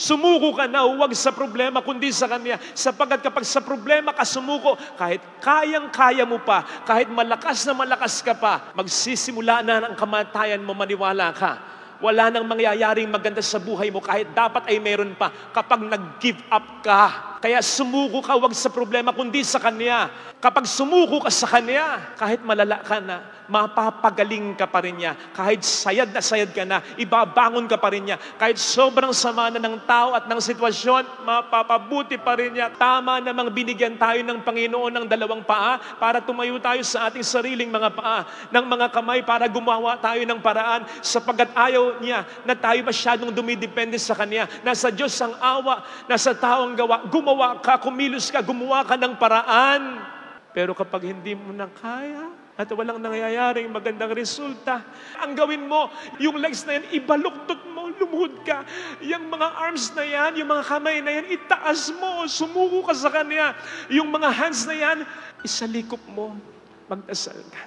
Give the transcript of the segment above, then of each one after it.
Sumuko ka na huwag sa problema kundi sa Kanya. Sapagkat kapag sa problema ka sumuko, kahit kayang-kaya mo pa, kahit malakas na malakas ka pa, magsisimula na ang kamatayan mo, maniwala ka. Wala nang mangyayaring maganda sa buhay mo kahit dapat ay meron pa kapag nag-give up ka kaya sumuko ka wag sa problema, kundi sa Kanya. Kapag sumuko ka sa Kanya, kahit malala ka na, mapapagaling ka pa rin niya. Kahit sayad na sayad ka na, ibabangon ka pa rin niya. Kahit sobrang sama na ng tao at ng sitwasyon, mapapabuti pa rin niya. Tama namang binigyan tayo ng Panginoon ng dalawang paa para tumayo tayo sa ating sariling mga paa, ng mga kamay para gumawa tayo ng paraan sapagkat ayaw niya na tayo masyadong dumidepende sa Kanya. Nasa Diyos ang awa, nasa tao ang gawa. Gumawa gumawa ka, kumilos ka, gumawa ka ng paraan. Pero kapag hindi mo na kaya, at walang nangyayaring magandang resulta. Ang gawin mo, yung legs na yan, ibaluktot mo, lumuhod ka. Yung mga arms na yan, yung mga kamay na yan, itaas mo, sumuko ka sa kanya. Yung mga hands na yan, isalikop mo, magdasal ka.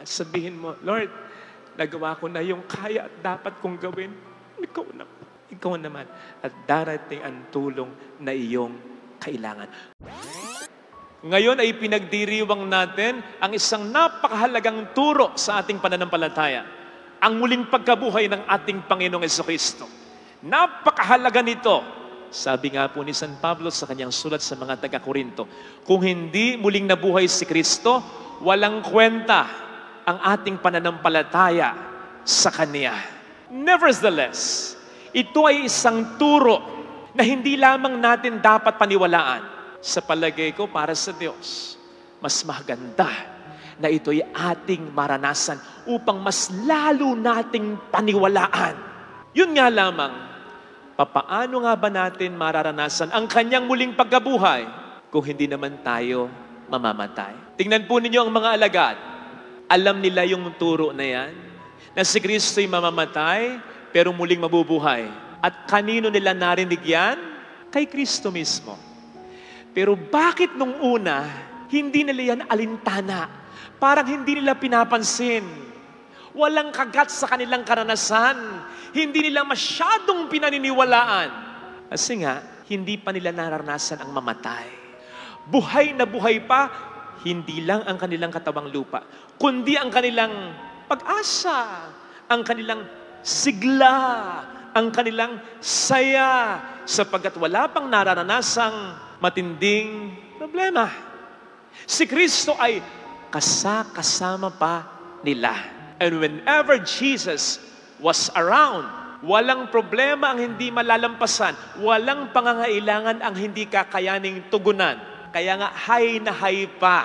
At sabihin mo, Lord, nagawa ko na yung kaya at dapat kong gawin. Ikaw na. Ikaw naman. At darating ang tulong na iyong kailangan. Ngayon ay pinagdiriwang natin ang isang napakahalagang turo sa ating pananampalataya, ang muling pagkabuhay ng ating Panginoong Kristo. Napakahalaga nito. Sabi nga po ni San Pablo sa kanyang sulat sa mga taga-Korinto, kung hindi muling nabuhay si Kristo, walang kwenta ang ating pananampalataya sa Kanya. Nevertheless, ito ay isang turo na hindi lamang natin dapat paniwalaan. Sa palagay ko, para sa Diyos, mas maganda na ito'y ating maranasan upang mas lalo nating paniwalaan. Yun nga lamang, papaano nga ba natin mararanasan ang kanyang muling pagkabuhay kung hindi naman tayo mamamatay? Tingnan po ninyo ang mga alagad. Alam nila yung turo na yan, na si Kristo'y mamamatay, pero muling mabubuhay. At kanino nila narinig yan? Kay Kristo mismo. Pero bakit nung una, hindi nila yan alintana? Parang hindi nila pinapansin. Walang kagat sa kanilang karanasan. Hindi nila masyadong pinaniniwalaan. Kasi nga, hindi pa nila naranasan ang mamatay. Buhay na buhay pa, hindi lang ang kanilang katawang lupa, kundi ang kanilang pag-asa, ang kanilang sigla, ang kanilang saya sapagkat wala pang nararanasang matinding problema. Si Kristo ay kasakasama pa nila. And whenever Jesus was around, walang problema ang hindi malalampasan, walang pangangailangan ang hindi kakayaning tugunan. Kaya nga high na high pa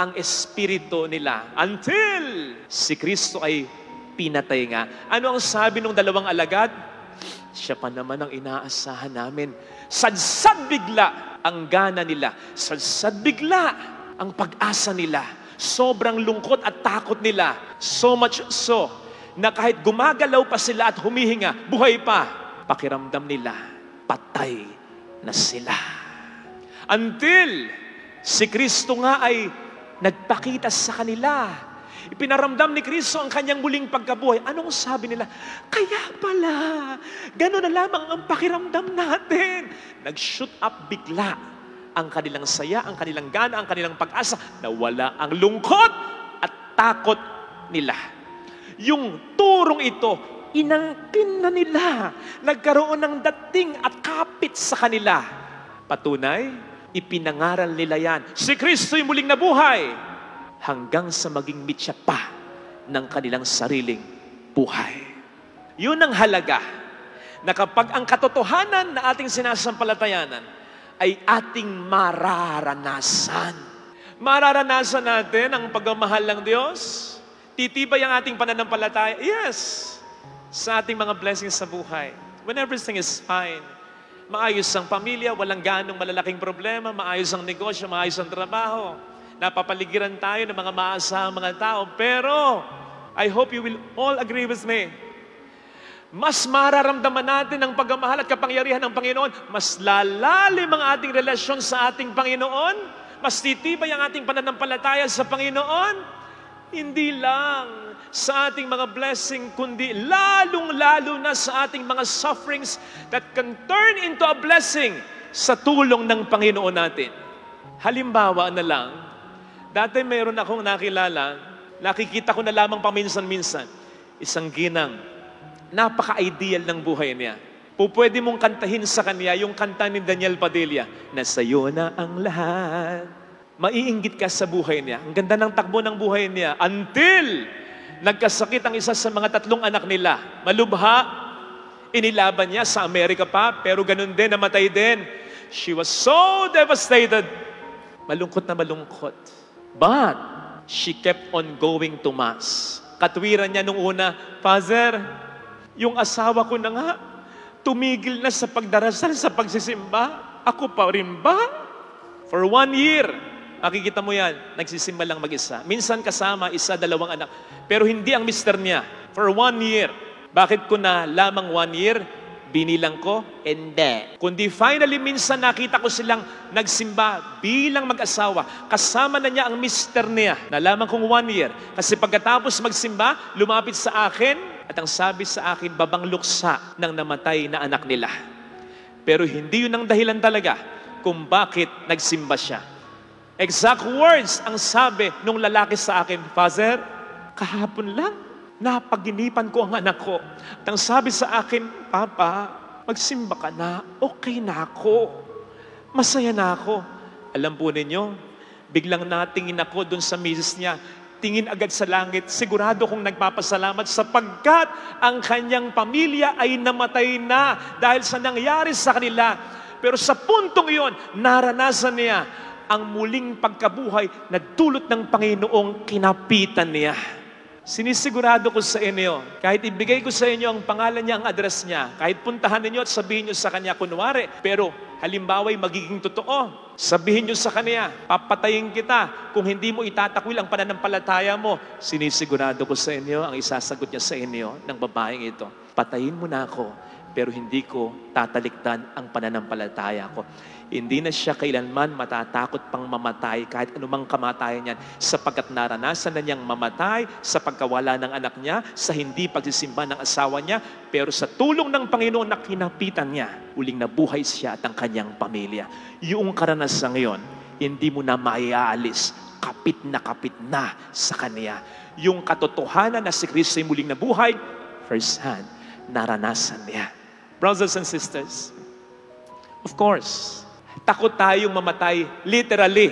ang espiritu nila until si Kristo ay pinatay nga. Ano ang sabi ng dalawang alagad? Siya pa naman ang inaasahan namin. Sadsad bigla ang gana nila. Sadsad bigla ang pag-asa nila. Sobrang lungkot at takot nila. So much so, na kahit gumagalaw pa sila at humihinga, buhay pa, pakiramdam nila, patay na sila. Until si Kristo nga ay nagpakita sa kanila Ipinaramdam ni Kristo ang kanyang muling pagkabuhay. Anong sabi nila? Kaya pala, gano'n na lamang ang pakiramdam natin. Nag-shoot up bigla ang kanilang saya, ang kanilang gana, ang kanilang pag-asa. Nawala ang lungkot at takot nila. Yung turong ito, inangkin na nila. Nagkaroon ng dating at kapit sa kanila. Patunay, ipinangaral nila yan. Si Kristo'y muling nabuhay hanggang sa maging mitya pa ng kanilang sariling buhay. Yun ang halaga na kapag ang katotohanan na ating sinasampalatayanan ay ating mararanasan. Mararanasan natin ang pagmamahal ng Diyos. Titibay ang ating pananampalataya. Yes! Sa ating mga blessings sa buhay. When everything is fine. Maayos ang pamilya, walang ganong malalaking problema, maayos ang negosyo, maayos ang trabaho Napapaligiran tayo ng mga maasahang mga tao. Pero, I hope you will all agree with me. Mas mararamdaman natin ang pagmamahal at kapangyarihan ng Panginoon. Mas lalalim ang ating relasyon sa ating Panginoon. Mas titibay ang ating pananampalataya sa Panginoon. Hindi lang sa ating mga blessing, kundi lalong-lalo na sa ating mga sufferings that can turn into a blessing sa tulong ng Panginoon natin. Halimbawa na lang, Dati mayroon akong nakilala, nakikita ko na lamang paminsan-minsan, isang ginang. Napaka-ideal ng buhay niya. Pupwede mong kantahin sa kanya yung kanta ni Daniel Padilla, na sa'yo na ang lahat. Maiinggit ka sa buhay niya. Ang ganda ng takbo ng buhay niya. Until nagkasakit ang isa sa mga tatlong anak nila. Malubha, inilaban niya sa Amerika pa, pero ganun din, namatay din. She was so devastated. Malungkot na malungkot. But, she kept on going to Mass. Katwiran niya nung una, Father, yung asawa ko na nga, tumigil na sa pagdarasal, sa pagsisimba. Ako pa rin ba? For one year, makikita mo yan, nagsisimba lang mag-isa. Minsan kasama, isa, dalawang anak. Pero hindi ang mister niya. For one year. Bakit ko na lamang one year? Binilang ko? Hindi. Kundi finally, minsan nakita ko silang nagsimba bilang mag-asawa. Kasama na niya ang mister niya. Nalaman kong one year. Kasi pagkatapos magsimba, lumapit sa akin at ang sabi sa akin, babang luksa ng namatay na anak nila. Pero hindi yun ang dahilan talaga kung bakit nagsimba siya. Exact words ang sabi nung lalaki sa akin, Father, kahapon lang, napaginipan ko ang anak ko. At ang sabi sa akin, Papa, magsimba ka na, okay na ako. Masaya na ako. Alam po ninyo, biglang natingin ako doon sa misis niya, tingin agad sa langit, sigurado kong nagpapasalamat sapagkat ang kanyang pamilya ay namatay na dahil sa nangyari sa kanila. Pero sa puntong iyon, naranasan niya ang muling pagkabuhay na dulot ng Panginoong kinapitan niya. Sinisigurado ko sa inyo, kahit ibigay ko sa inyo ang pangalan niya, ang address niya, kahit puntahan ninyo at sabihin niyo sa kanya, kunwari, pero halimbawa'y magiging totoo. Sabihin niyo sa kanya, papatayin kita kung hindi mo itatakwil ang pananampalataya mo. Sinisigurado ko sa inyo, ang isasagot niya sa inyo ng babaeng ito, patayin mo na ako pero hindi ko tataliktan ang pananampalataya ko. Hindi na siya kailanman matatakot pang mamatay kahit anumang kamatayan niyan sapagkat naranasan na niyang mamatay sa pagkawala ng anak niya, sa hindi pagsisimba ng asawa niya, pero sa tulong ng Panginoon na kinapitan niya, uling nabuhay siya at ang kanyang pamilya. Yung karanasan ngayon, hindi mo na maiaalis kapit na kapit na sa Kanya. Yung katotohanan na si Kristo ay muling nabuhay, first hand, naranasan niya. Brothers and sisters, of course, takot tayong mamatay, literally.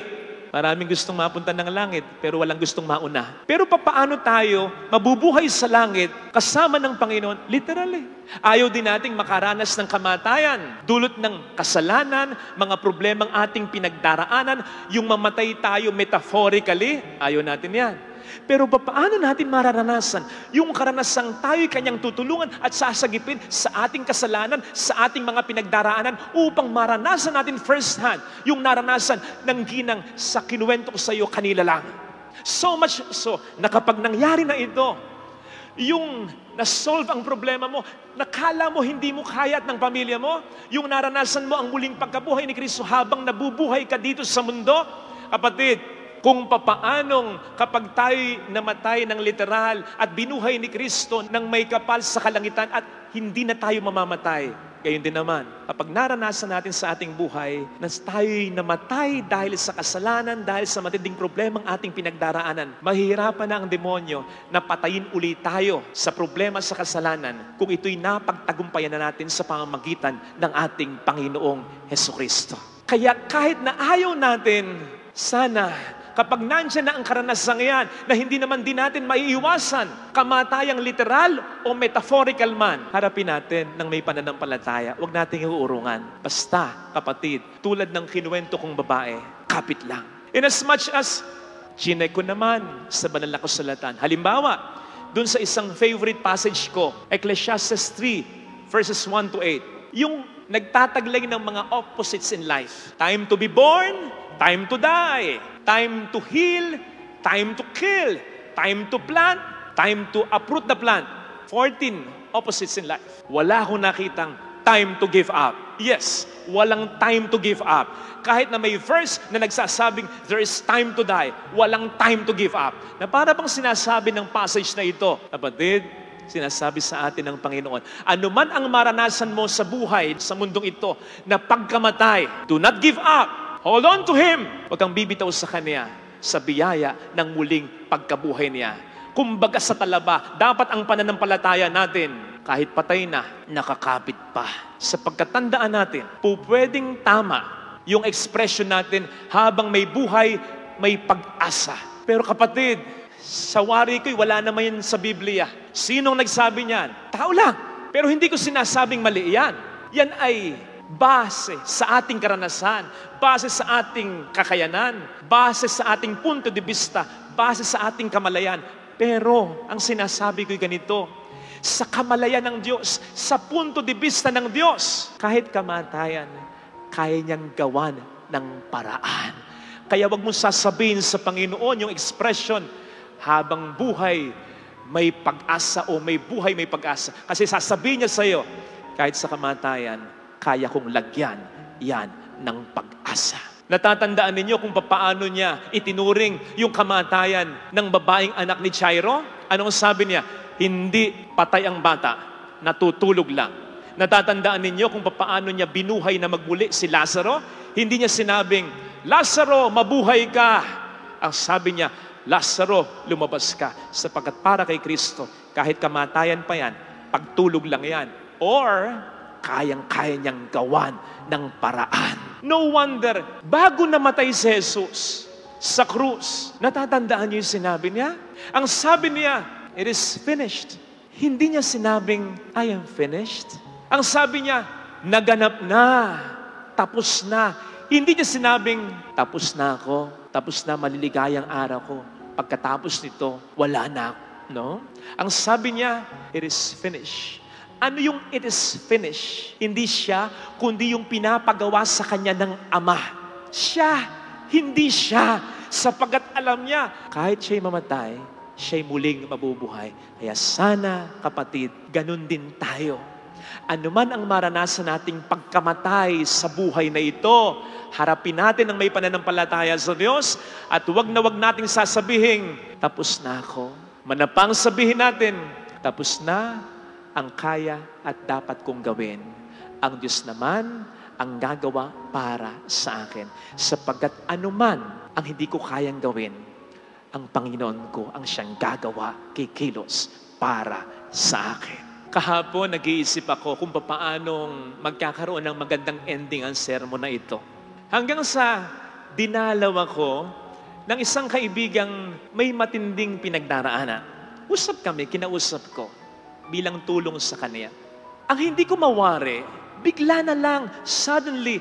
Maraming gustong mapunta ng langit, pero walang gustong mauna. Pero papaano tayo mabubuhay sa langit kasama ng Panginoon? Literally. Ayaw din nating makaranas ng kamatayan, dulot ng kasalanan, mga problemang ating pinagdaraanan, yung mamatay tayo metaphorically, ayaw natin yan. Pero paano natin mararanasan yung karanasang tayo kanyang tutulungan at sasagipin sa ating kasalanan, sa ating mga pinagdaraanan upang maranasan natin first hand yung naranasan ng ginang sa kinuwento ko sa iyo kanila lang. So much so na kapag nangyari na ito, yung na-solve ang problema mo, nakala mo hindi mo kaya at ng pamilya mo, yung naranasan mo ang muling pagkabuhay ni Kristo habang nabubuhay ka dito sa mundo, kapatid, kung papaanong kapag tayo namatay ng literal at binuhay ni Kristo ng may kapal sa kalangitan at hindi na tayo mamamatay. Gayun din naman, kapag naranasan natin sa ating buhay na tayo'y namatay dahil sa kasalanan, dahil sa matinding problemang ating pinagdaraanan, mahirapan na ang demonyo na patayin uli tayo sa problema sa kasalanan kung ito'y napagtagumpayan na natin sa pamamagitan ng ating Panginoong Heso Kristo. Kaya kahit na ayaw natin, sana kapag nandyan na ang karanasang yan na hindi naman din natin maiiwasan, kamatayang literal o metaphorical man, harapin natin ng may pananampalataya. Huwag nating iuurungan. Basta, kapatid, tulad ng kinuwento kong babae, kapit lang. In as much as, chinay ko naman sa banal na kasulatan. Halimbawa, dun sa isang favorite passage ko, Ecclesiastes 3, verses 1 to 8. Yung nagtataglay ng mga opposites in life. Time to be born, time to die time to heal, time to kill, time to plant, time to uproot the plant. 14 opposites in life. Wala akong nakitang time to give up. Yes, walang time to give up. Kahit na may verse na nagsasabing there is time to die, walang time to give up. Na para bang sinasabi ng passage na ito, kapatid, sinasabi sa atin ng Panginoon, ano man ang maranasan mo sa buhay, sa mundong ito, na pagkamatay, do not give up. Hold on to Him. Huwag kang bibitaw sa Kanya sa biyaya ng muling pagkabuhay niya. Kumbaga sa talaba, dapat ang pananampalataya natin, kahit patay na, nakakapit pa. Sa pagkatandaan natin, pupwedeng tama yung expression natin habang may buhay, may pag-asa. Pero kapatid, sa wari ko'y wala naman yan sa Biblia. Sinong nagsabi niyan? Tao lang. Pero hindi ko sinasabing mali yan. Yan ay base sa ating karanasan, base sa ating kakayanan, base sa ating punto de vista, base sa ating kamalayan. Pero ang sinasabi ko'y ganito, sa kamalayan ng Diyos, sa punto de vista ng Diyos, kahit kamatayan, kaya niyang gawan ng paraan. Kaya wag mong sasabihin sa Panginoon yung expression, habang buhay may pag-asa o may buhay may pag-asa. Kasi sasabihin niya sa iyo, kahit sa kamatayan, kaya kong lagyan yan ng pag-asa. Natatandaan ninyo kung paano niya itinuring yung kamatayan ng babaeng anak ni Chairo? Anong sabi niya? Hindi patay ang bata, natutulog lang. Natatandaan ninyo kung paano niya binuhay na magmuli si Lazaro? Hindi niya sinabing, Lazaro, mabuhay ka! Ang sabi niya, Lazaro, lumabas ka. Sapagkat para kay Kristo, kahit kamatayan pa yan, pagtulog lang yan. Or, kayang-kaya niyang gawan ng paraan. No wonder, bago namatay si Jesus sa krus, natatandaan niyo yung sinabi niya? Ang sabi niya, it is finished. Hindi niya sinabing, I am finished. Ang sabi niya, naganap na, tapos na. Hindi niya sinabing, tapos na ako, tapos na maliligayang araw ko. Pagkatapos nito, wala na ako. No? Ang sabi niya, it is finished. Ano yung it is finished? Hindi siya, kundi yung pinapagawa sa kanya ng Ama. Siya, hindi siya. Sapagat alam niya, kahit siya'y mamatay, siya'y muling mabubuhay. Kaya sana, kapatid, ganun din tayo. Ano man ang maranasan nating pagkamatay sa buhay na ito, harapin natin ang may pananampalataya sa Diyos at wag na wag nating sasabihin, tapos na ako. Manapang sabihin natin, tapos na, ang kaya at dapat kong gawin. Ang Diyos naman ang gagawa para sa akin. Sapagkat anuman ang hindi ko kayang gawin, ang Panginoon ko ang siyang gagawa kay Kilos para sa akin. Kahapon, nag-iisip ako kung paanong magkakaroon ng magandang ending ang sermon na ito. Hanggang sa dinalaw ako ng isang kaibigang may matinding pinagdaraanan. Usap kami, kinausap ko bilang tulong sa Kanya. Ang hindi ko mawari, bigla na lang, suddenly,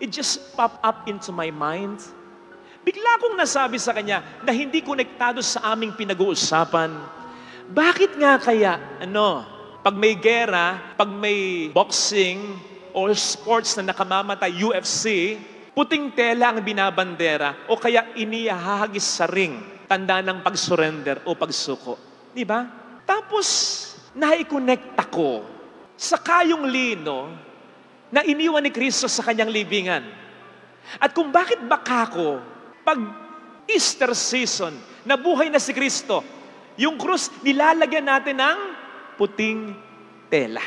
it just pop up into my mind. Bigla kong nasabi sa Kanya na hindi konektado sa aming pinag-uusapan. Bakit nga kaya, ano, pag may gera, pag may boxing, or sports na nakamamatay, UFC, puting tela ang binabandera o kaya inihahagis sa ring, tanda ng pagsurrender o pagsuko. Di ba? Tapos, naikonekta ko sa kayong lino na iniwan ni Kristo sa kanyang libingan. At kung bakit baka ko, pag Easter season, nabuhay na si Kristo, yung krus nilalagyan natin ng puting tela.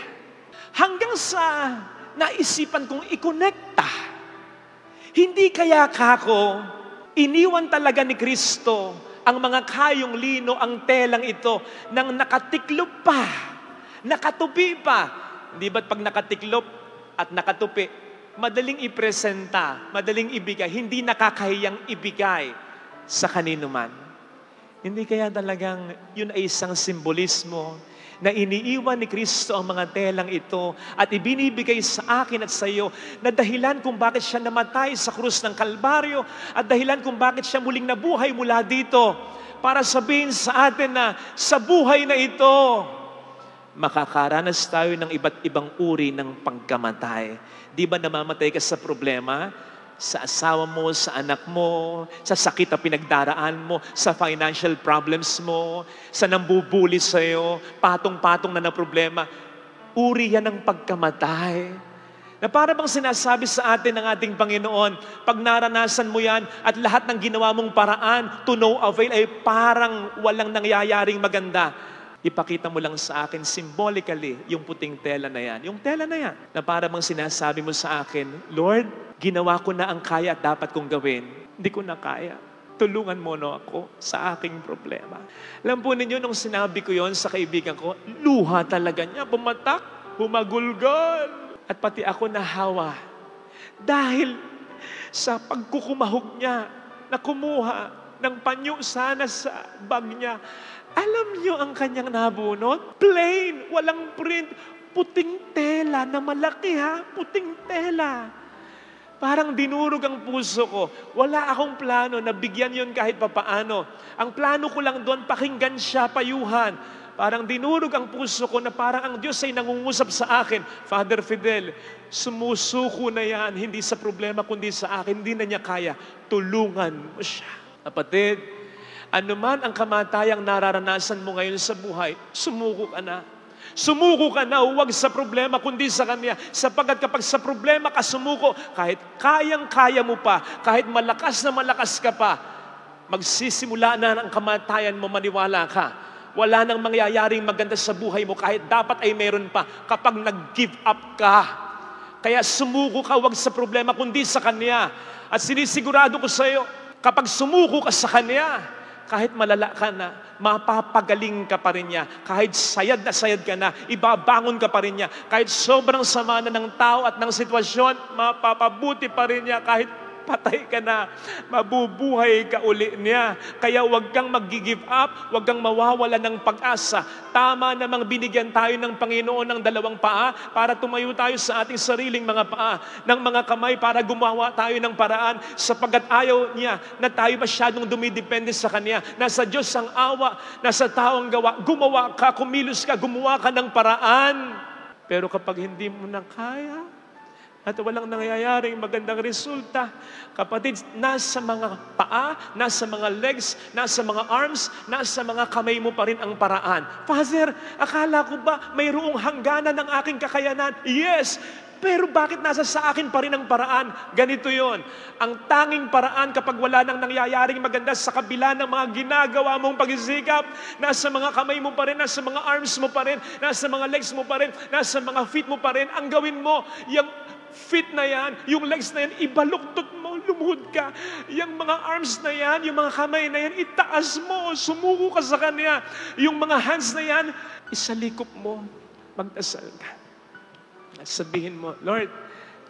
Hanggang sa naisipan kong ikonekta, hindi kaya kako iniwan talaga ni Kristo ang mga kayong lino, ang telang ito, nang nakatiklop pa, nakatupi pa. Di ba't pag nakatiklop at nakatupi, madaling ipresenta, madaling ibigay, hindi nakakahiyang ibigay sa kanino man. Hindi kaya talagang yun ay isang simbolismo na iniiwan ni Kristo ang mga telang ito at ibinibigay sa akin at sa iyo na dahilan kung bakit siya namatay sa krus ng Kalbaryo at dahilan kung bakit siya muling nabuhay mula dito para sabihin sa atin na sa buhay na ito, makakaranas tayo ng iba't ibang uri ng pagkamatay. Di ba namamatay ka sa problema? sa asawa mo, sa anak mo, sa sakit na pinagdaraan mo, sa financial problems mo, sa nambubuli sa'yo, patong-patong na na problema. Uri yan ng pagkamatay. Na para bang sinasabi sa atin ng ating Panginoon, pag naranasan mo yan at lahat ng ginawa mong paraan to no avail ay parang walang nangyayaring maganda ipakita mo lang sa akin symbolically yung puting tela na yan. Yung tela na yan, na para bang sinasabi mo sa akin, Lord, ginawa ko na ang kaya at dapat kong gawin. Hindi ko na kaya. Tulungan mo no ako sa aking problema. Alam po ninyo, nung sinabi ko yon sa kaibigan ko, luha talaga niya, bumatak, humagulgol. At pati ako nahawa. Dahil sa pagkukumahog niya, na kumuha ng panyo sana sa bag niya alam niyo ang kanyang nabunot? Plain, walang print, puting tela na malaki ha, puting tela. Parang dinurog ang puso ko. Wala akong plano na bigyan yon kahit papaano. Ang plano ko lang doon, pakinggan siya, payuhan. Parang dinurog ang puso ko na parang ang Diyos ay nangungusap sa akin. Father Fidel, sumusuko na yan, hindi sa problema kundi sa akin, hindi na niya kaya. Tulungan mo siya. Kapatid, anuman ang kamatayang nararanasan mo ngayon sa buhay, sumuko ka na. Sumuko ka na, huwag sa problema, kundi sa Kanya. Sapagkat kapag sa problema ka sumuko, kahit kayang-kaya mo pa, kahit malakas na malakas ka pa, magsisimula na ang kamatayan mo, maniwala ka. Wala nang mangyayaring maganda sa buhay mo kahit dapat ay meron pa kapag nag-give up ka. Kaya sumuko ka huwag sa problema kundi sa Kanya. At sinisigurado ko sa iyo, kapag sumuko ka sa Kanya, kahit malala ka na, mapapagaling ka pa rin niya. Kahit sayad na sayad ka na, ibabangon ka pa rin niya. Kahit sobrang sama na ng tao at ng sitwasyon, mapapabuti pa rin niya. Kahit patay ka na. Mabubuhay ka uli niya. Kaya huwag kang mag-give up, huwag kang mawawala ng pag-asa. Tama namang binigyan tayo ng Panginoon ng dalawang paa para tumayo tayo sa ating sariling mga paa, ng mga kamay para gumawa tayo ng paraan sapagat ayaw niya na tayo masyadong dumidepende sa Kanya. Nasa Diyos ang awa, nasa tao ang gawa. Gumawa ka, kumilos ka, gumawa ka ng paraan. Pero kapag hindi mo na kaya, at walang nangyayaring magandang resulta. Kapatid, nasa mga paa, nasa mga legs, nasa mga arms, nasa mga kamay mo pa rin ang paraan. Father, akala ko ba mayroong hangganan ng aking kakayanan? Yes! Pero bakit nasa sa akin pa rin ang paraan? Ganito yon. Ang tanging paraan kapag wala nang nangyayaring maganda sa kabila ng mga ginagawa mong pagsisikap, nasa mga kamay mo pa rin, nasa mga arms mo pa rin, nasa mga legs mo pa rin, nasa mga feet mo pa rin, ang gawin mo, yung fit na yan, yung legs na yan, ibaluktot mo, lumuhod ka. Yung mga arms na yan, yung mga kamay na yan, itaas mo, sumuko ka sa Kanya. Yung mga hands na yan, isalikop mo, magdasal ka. At sabihin mo, Lord,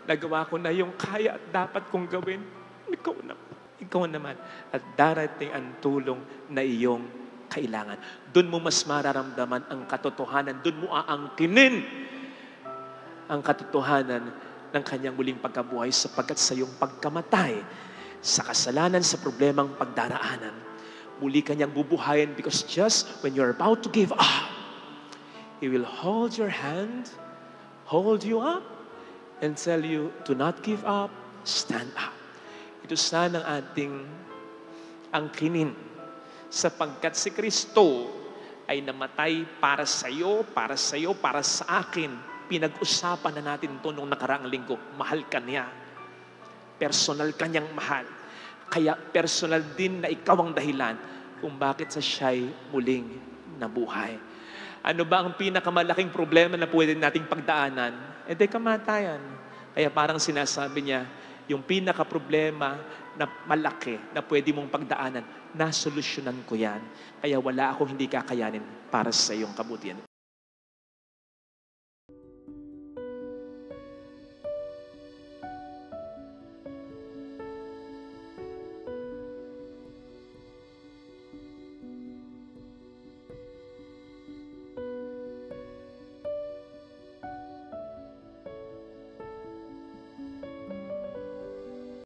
nagawa ko na yung kaya at dapat kong gawin. Ikaw na. Ikaw naman. At darating ang tulong na iyong kailangan. Doon mo mas mararamdaman ang katotohanan. Doon mo aangkinin ang katotohanan ng kanyang muling pagkabuhay sapagkat sa iyong pagkamatay sa kasalanan, sa problemang pagdaraanan, muli kanyang bubuhayin because just when you're about to give up, He will hold your hand, hold you up, and tell you, to not give up, stand up. Ito sana ang ating angkinin sapagkat si Kristo ay namatay para sa iyo, para sa iyo, para sa akin Pinag-usapan na natin to nung nakaraang linggo. Mahal ka niya. Personal kanyang mahal. Kaya personal din na ikaw ang dahilan kung bakit sa siya'y muling nabuhay. Ano ba ang pinakamalaking problema na pwede nating pagdaanan? E eh, di kamatayan. Kaya parang sinasabi niya, yung pinakaproblema na malaki na pwede mong pagdaanan, nasolusyonan ko yan. Kaya wala akong hindi kakayanin para sa iyong kabutihan.